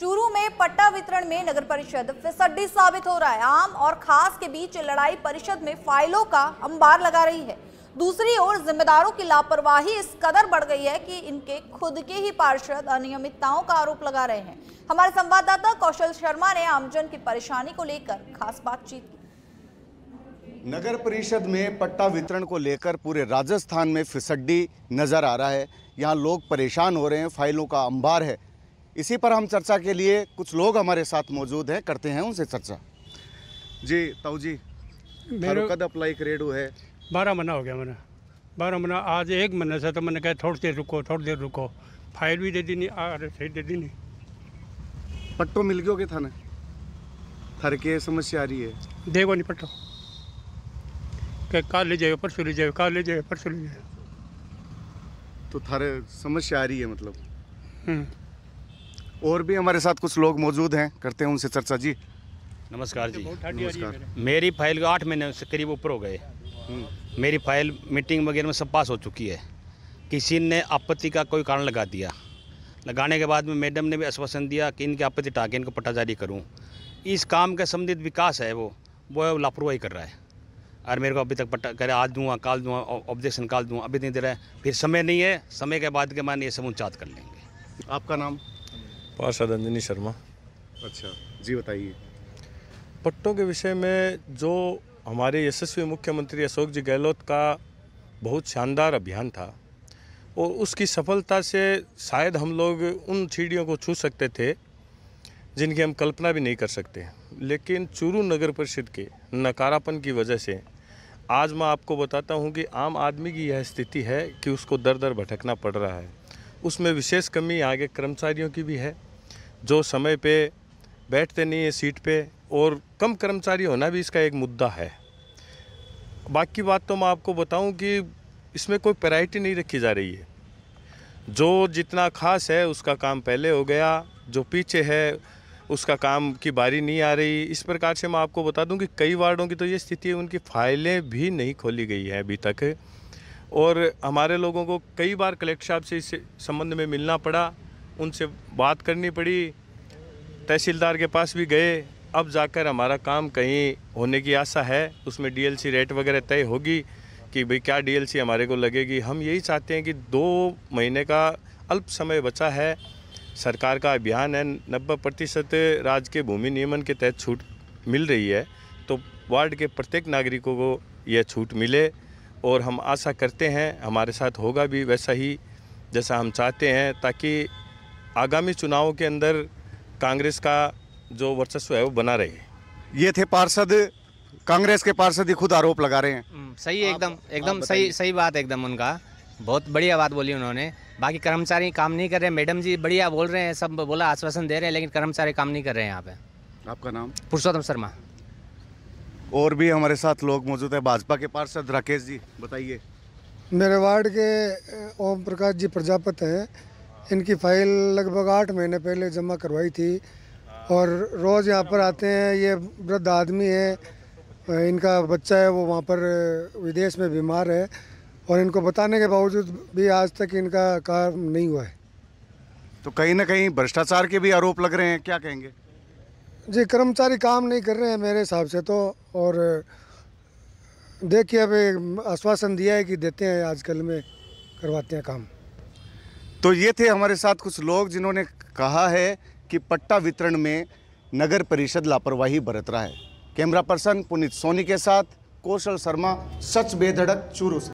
चूरू में पट्टा वितरण में नगर परिषद फिसड्डी साबित हो रहा है आम और खास के बीच लड़ाई परिषद में फाइलों का अंबार लगा रही है दूसरी ओर जिम्मेदारों की लापरवाही इस कदर बढ़ गई है कि इनके खुद के ही पार्षद अनियमितताओं का आरोप लगा रहे हैं हमारे संवाददाता कौशल शर्मा ने आमजन की परेशानी को लेकर खास बातचीत की नगर परिषद में पट्टा वितरण को लेकर पूरे राजस्थान में फिसड्डी नज़र आ रहा है यहाँ लोग परेशान हो रहे हैं फाइलों का अंबार है इसी पर हम चर्चा के लिए कुछ लोग हमारे साथ मौजूद हैं करते हैं उनसे चर्चा जी ताऊ जी मेरे कद अप्लाई करेडू है बारह महीना हो गया मैंने बारह महीना आज एक महीने से तो मैंने कहा थोड़ी देर रुको थोड़ी देर रुको फाइल भी दे दी नहीं आ रहे दे दी नहीं पट्टो मिल गए के थाने थारे के समस्या आ रही है देखो नहीं पट्टो क्या कार ले जाए परसों ले जाए कार ले जाए परसों ले जाए तो थारे समस्या आ रही है मतलब हम्म। और भी हमारे साथ कुछ लोग मौजूद हैं करते हैं उनसे चर्चा जी नमस्कार जी नमस्कार मेरी फाइल आठ महीने से करीब ऊपर हो गए हम्म। मेरी फाइल मीटिंग वगैरह में सब पास हो चुकी है किसी ने आपत्ति का कोई कारण लगा दिया लगाने के बाद में मैडम ने भी आश्वासन दिया कि इनकी आपत्ति टाके इनको पट्टा जारी करूँ इस काम का संबंधित विकास है वो वो लापरवाही कर रहा है और मेरे को अभी तक पट्टा कह रहे आज दूँ काल दूँ ऑब्जेक्शन काल दूँ अभी नहीं दे रहा है फिर समय नहीं है समय के बाद के मान ये सब उचात कर लेंगे आपका नाम पार्षद अंजनी शर्मा अच्छा जी बताइए पट्टों के विषय में जो हमारे यशस्वी मुख्यमंत्री अशोक जी गहलोत का बहुत शानदार अभियान था और उसकी सफलता से शायद हम लोग उन सीढ़ियों को छू सकते थे जिनकी हम कल्पना भी नहीं कर सकते लेकिन चूरू नगर परिषद के नकारापन की वजह से आज मैं आपको बताता हूं कि आम आदमी की यह स्थिति है कि उसको दर दर भटकना पड़ रहा है उसमें विशेष कमी आगे कर्मचारियों की भी है जो समय पे बैठते नहीं है सीट पे और कम कर्मचारी होना भी इसका एक मुद्दा है बाकी बात तो मैं आपको बताऊं कि इसमें कोई प्रायरिटी नहीं रखी जा रही है जो जितना खास है उसका काम पहले हो गया जो पीछे है उसका काम की बारी नहीं आ रही इस प्रकार से मैं आपको बता दूं कि कई वार्डों की तो ये स्थिति है उनकी फाइलें भी नहीं खोली गई हैं अभी तक और हमारे लोगों को कई बार कलेक्टर साहब से इस संबंध में मिलना पड़ा उनसे बात करनी पड़ी तहसीलदार के पास भी गए अब जाकर हमारा काम कहीं होने की आशा है उसमें डीएलसी रेट वगैरह तय होगी कि भाई क्या डीएलसी हमारे को लगेगी हम यही चाहते हैं कि दो महीने का अल्प समय बचा है सरकार का अभियान है नब्बे प्रतिशत राज्य के भूमि नियमन के तहत छूट मिल रही है तो वार्ड के प्रत्येक नागरिकों को यह छूट मिले और हम आशा करते हैं हमारे साथ होगा भी वैसा ही जैसा हम चाहते हैं ताकि आगामी चुनाव के अंदर कांग्रेस का जो वर्चस्व है वो बना रहे ये थे पार्षद कांग्रेस के पार्षद ही खुद आरोप लगा रहे हैं हम्म, सही एकदम एकदम सही सही बात एकदम उनका बहुत बढ़िया बात बोली उन्होंने बाकी कर्मचारी काम नहीं कर रहे मैडम जी बढ़िया बोल रहे हैं सब बोला आश्वासन दे रहे हैं लेकिन कर्मचारी काम नहीं कर रहे हैं यहाँ पे आपका नाम पुरुषोत्तम शर्मा और भी हमारे साथ लोग मौजूद है भाजपा के पार्षद राकेश जी बताइए मेरे वार्ड के ओम प्रकाश जी प्रजापत है इनकी फ़ाइल लगभग आठ महीने पहले जमा करवाई थी और रोज़ यहाँ पर आते हैं ये वृद्ध आदमी है इनका बच्चा है वो वहाँ पर विदेश में बीमार है और इनको बताने के बावजूद भी आज तक इनका काम नहीं हुआ है तो कहीं ना कहीं भ्रष्टाचार के भी आरोप लग रहे हैं क्या कहेंगे जी कर्मचारी काम नहीं कर रहे हैं मेरे हिसाब से तो और देखिए अब आश्वासन दिया है कि देते हैं आजकल में करवाते हैं काम तो ये थे हमारे साथ कुछ लोग जिन्होंने कहा है कि पट्टा वितरण में नगर परिषद लापरवाही बरत रहा है कैमरा पर्सन पुनीत सोनी के साथ कौशल शर्मा सच बेधड़क चूरू